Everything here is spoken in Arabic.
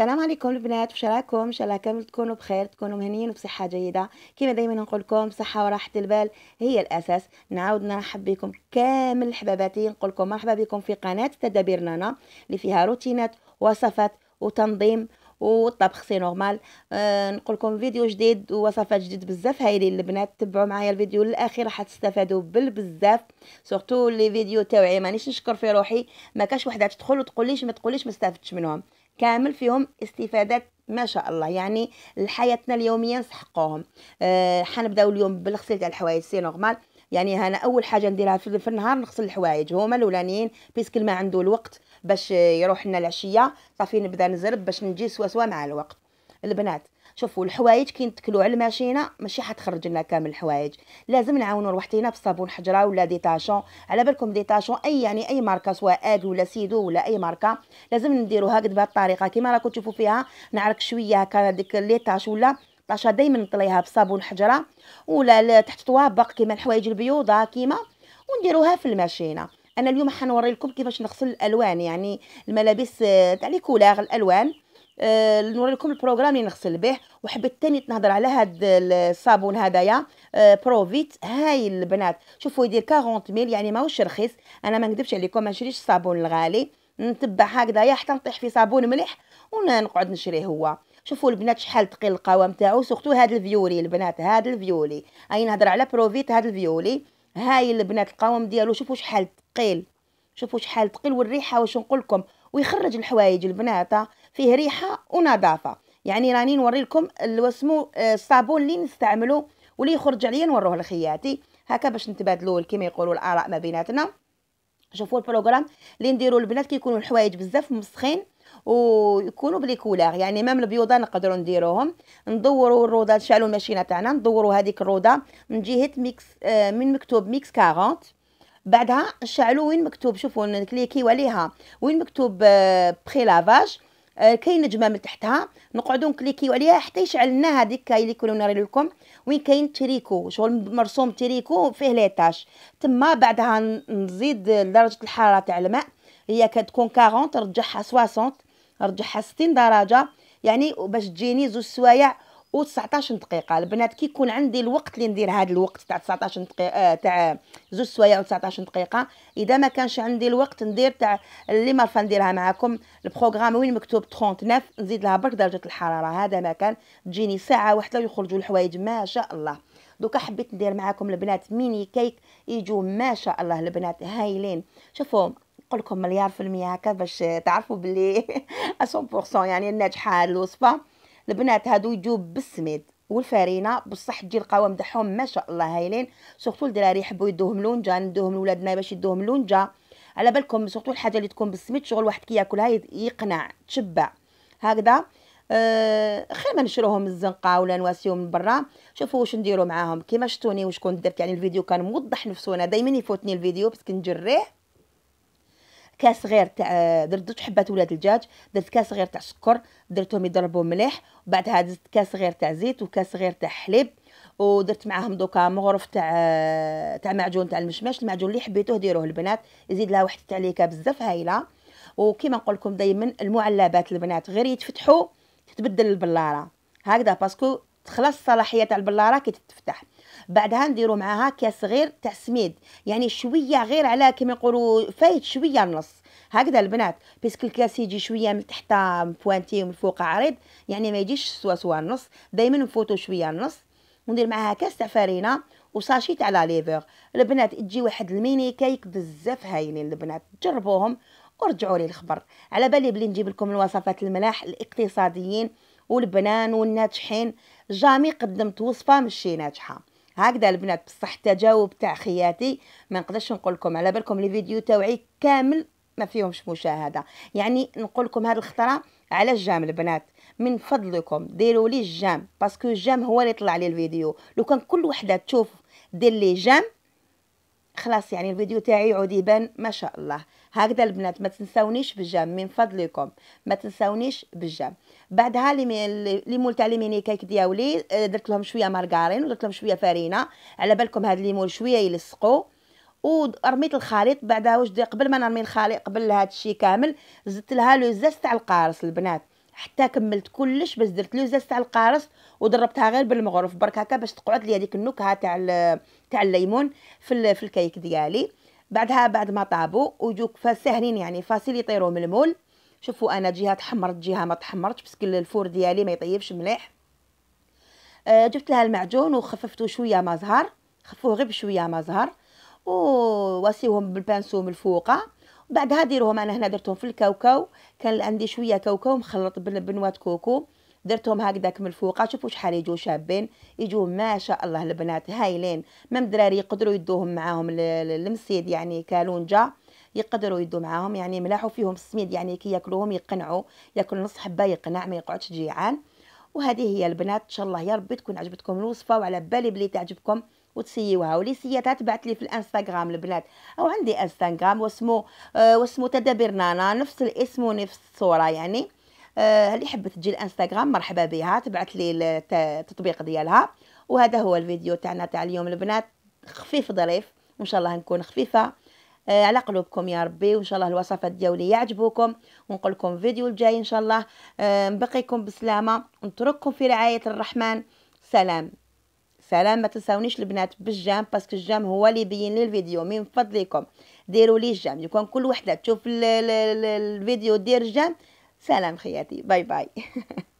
السلام عليكم البنات وش راكم ان شاء الله كامل تكونوا بخير تكونوا مهنيين وبصحه جيده كما دائما نقول لكم صحه وراحه البال هي الاساس نعاود نرحب بكم كامل حباباتي نقول لكم مرحبا بكم في قناه تدابير نانا اللي فيها روتينات وصفات وتنظيم والطبخ سي نورمال أه نقول لكم فيديو جديد ووصفات جديد بزاف هايلين البنات تبعوا معايا الفيديو للاخير راح تستفادوا بالبزاف سورتو لي فيديو تاوعي مانيش نشكر في روحي ما كاش وحده تدخل وتقول ليش ما تقوليش ما استفدتش منهم كامل فيهم استفادات ما شاء الله يعني لحياتنا اليوميه نسحقوهم أه حنبداو اليوم بالغسيل تاع الحوايج سي نورمال يعني انا اول حاجه نديرها في النهار نغسل الحوايج هما الاولانيين بيسكل ما عنده الوقت باش يروح لنا العشيه صافي نبدا نزرب باش نجي سوا سوا مع الوقت البنات شوفوا الحوايج كي نتكلوا على الماشينه ماشي حتخرج لنا كامل الحوايج لازم نعاونوا روحتينا بصابون حجره ولا ديتاشون على بالكم ديتاشون اي يعني اي ماركه سواء اد ولا سيدو ولا اي ماركه لازم نديروها قد بهذه الطريقه كما راكم تشوفوا فيها نعرك شويه هكا ديك ليتاش ولا طاشا دائما نطليها بصابون حجره ولا تحت طوابق كيما الحوايج البيوضه كيما ونديروها في الماشينه انا اليوم حنوري لكم كيفاش نغسل الالوان يعني الملابس آه، تاع لي كولاغ الالوان آه، نوري لكم البروغرام اللي نغسل به وحبيت تاني نهضر على هاد الصابون هذايا بروفيت آه، هاي البنات شوفوا يدير 40 ميل يعني ماهوش رخيص انا ما نكذبش عليكم ما نشريش الصابون الغالي نتبع هكذايا حتى نطيح في صابون مليح ونقعد نشريه هو شوفوا البنات شحال ثقيل القوام تاعو سورتو هاد الفيولي البنات هاد الفيولي اي نهضر على بروفيت هاد الفيولي هاي البنات القوام ديالو شوفوا شحال ثقيل شوفوا شحال ثقيل والريحه واش نقول لكم ويخرج الحوايج البنات فيه ريحه ونظافه يعني راني نوري لكم الوسمو آه، الصابون اللي نستعملو واللي يخرج عليا نوروه لخياتي هكا باش نتبادلوا كيما يقولوا الاراء ما بيناتنا شوفوا البروغرام اللي نديرو البنات كيكونوا الحوايج بزاف مسخين ويكونوا بلي كولار يعني مام البيوضه نقدروا نديروهم ندوروا الروضه نشعلوا الماشينه تاعنا ندوروا هذيك الروضه من جهه ميكس آه، من مكتوب ميكس 40 بعدها نشعلوا وين مكتوب شوفوا نكليكيو عليها وين مكتوب بخي آه، لافاج آه، كاين نجمه من تحتها نقعدوا نكليكيو عليها حتى يشعل لنا هذيك اللي كنا نري لكم وين كاين تريكو شغل مرسوم تريكو فيه ليطاج تما بعدها نزيد درجه الحراره تاع الماء هي كتكون 40 رجعها 60 رجعها 60 درجه يعني باش تجيني زوج سوايع و19 دقيقه البنات كي يكون عندي الوقت اللي ندير هذا الوقت تاع 19 دقيقه آه، تاع زوج سوايع و19 دقيقه اذا ما كانش عندي الوقت ندير تاع اللي ما نديرها معكم البروغرام وين مكتوب 39 نزيد لها برك درجه الحراره هذا ما كان تجيني ساعه وحده ويخرجوا الحوايج ما شاء الله دوكا حبيت ندير معاكم البنات ميني كيك يجوا ما شاء الله البنات هايلين شوفوا نقول لكم مليار في المية هكا باش تعرفوا بلي 100% يعني ناجحة الوصفة البنات هادو يجوا بالسميد والفرينه بصح تجي القوام تاعهم ما شاء الله هايلين سورتو الدراري يحبوا يدوهم لونجا ندوهم لولادنا باش يدوهم لونجا على بالكم سورتو الحاجه اللي تكون بالسميد شغل واحد كي يقنع تشبع هكذا آه خير ما نشروهم الزنقه ولا نواسيهم من برا شوفوا واش نديروا معاهم كيما شتوني وشكون درت يعني الفيديو كان موضح نفسه انا دائما يفوتني الفيديو بس نجريه كاس صغير تاع درت درت حبات ولاد الدجاج درت كاس صغير تاع سكر درتهم يضربوا مليح وبعدها درت كاس صغير تاع زيت وكاس صغير تاع حليب ودرت معاهم دوكا مغرف تاع تاع معجون تاع المشماش المعجون اللي حبيتوه ديروه البنات يزيد لها واحد التعليكه بزاف هايله وكيما نقول لكم دائما المعلبات البنات غير يتفتحوا تتبدل البلاره هكذا باسكو تخلص الصلاحيه تاع البلاره كي تتفتح بعدها نديرو معاها كاس صغير تاع سميد يعني شويه غير على كيما يقولوا فايت شويه النص هكذا البنات بيسك الكاس يجي شويه من تحت بوانتي ومن فوق عريض يعني ما يجيش سوا سوا النص دائما نفوتو شويه النص وندير معاها كاس تاع فرينه وساشي تاع لا ليفور البنات تجي واحد الميني كيك بزاف هايلين البنات جربوهم ورجعوا لي الخبر على بالي بلي نجيب لكم الوصفات الملاح الاقتصاديين والبنان والناجحين جامي قدمت وصفه ماشي ناجحه هكذا البنات بصح التجاوب تاع خياتي ما نقدرش نقول لكم على بالكم الفيديو تاوعي كامل ما فيهمش مشاهده يعني نقول لكم هذه الخطره على الجام البنات من فضلكم ديروا لي الجام باسكو الجام هو اللي طلع لي الفيديو لو كان كل وحده تشوف دير لي جام خلاص يعني الفيديو تاعي يعود يبان ما شاء الله هكذا البنات ما تنساونيش بالجام من فضلكم ما تنساونيش بالجام بعدها الليمون تاع لي كيك دياولي آه، درت لهم شويه مارغارين ودرت لهم شويه فرينه على بالكم هاد الليمون شويه يلصقوا ورميت الخليط بعدها واش قبل ما نرمي الخليط قبل هاد الشيء كامل زدت لها لو زاست تاع القارص البنات حتى كملت كلش بس درت لو زاست تاع القارص وضربتها غير بالمغرف برك هكا باش تقعد لي هذيك النكهه تاع تاع الليمون في في الكيك ديالي بعدها بعد ما طابوا ويجوك فساهلين يعني فاسيل يطيروا من المول شوفوا انا جهه تحمرت جهه ما تحمرتش باسكو الفور ديالي ما يطيبش مليح آه جبت لها المعجون وخففته شويه ما زهر خفوه غير بشويه ما زهر وواسيهم بالبانسو من الفوقه بعدها ديروهم انا هنا درتهم في الكاوكاو كان عندي شويه كاوكاو مخلط بنوات كوكو درتهم هكذاك من الفوق شوفوا شحال يجوا شابين يجوا ما شاء الله البنات هايلين مام دراري يقدروا يدوهم معاهم للمسيد يعني كالونجا يقدروا يدوا معاهم يعني ملاحوا فيهم السميد يعني كي ياكلوهم يقنعوا ياكل نص حبه يقنع ما يقعدش جيعان وهذه هي البنات ان شاء الله يا ربي تكون عجبتكم الوصفه وعلى بالي بلي تعجبكم وتسيوها ولي سياتها تبعت لي في الانستغرام البنات او عندي انستغرام واسمو آه واسمو تدابير نانا نفس الاسم ونفس الصوره يعني اللي آه، حبت تجي الانستغرام مرحبا بها تبعث لي التطبيق ديالها وهذا هو الفيديو تاعنا تاع اليوم البنات خفيف ظريف وان شاء الله نكون خفيفه آه، على قلوبكم يا ربي وان شاء الله الوصفات ديالي يعجبوكم ونقول لكم فيديو الجاي ان شاء الله آه، نبقيكم بسلامه نترككم في رعايه الرحمن سلام سلام ما تنساونيش البنات بالجام باسكو الجام هو اللي يبين لي الفيديو من فضلكم ديروا لي الجام يكون كل وحده تشوف الفيديو دير الجام سلام خياتي باي باي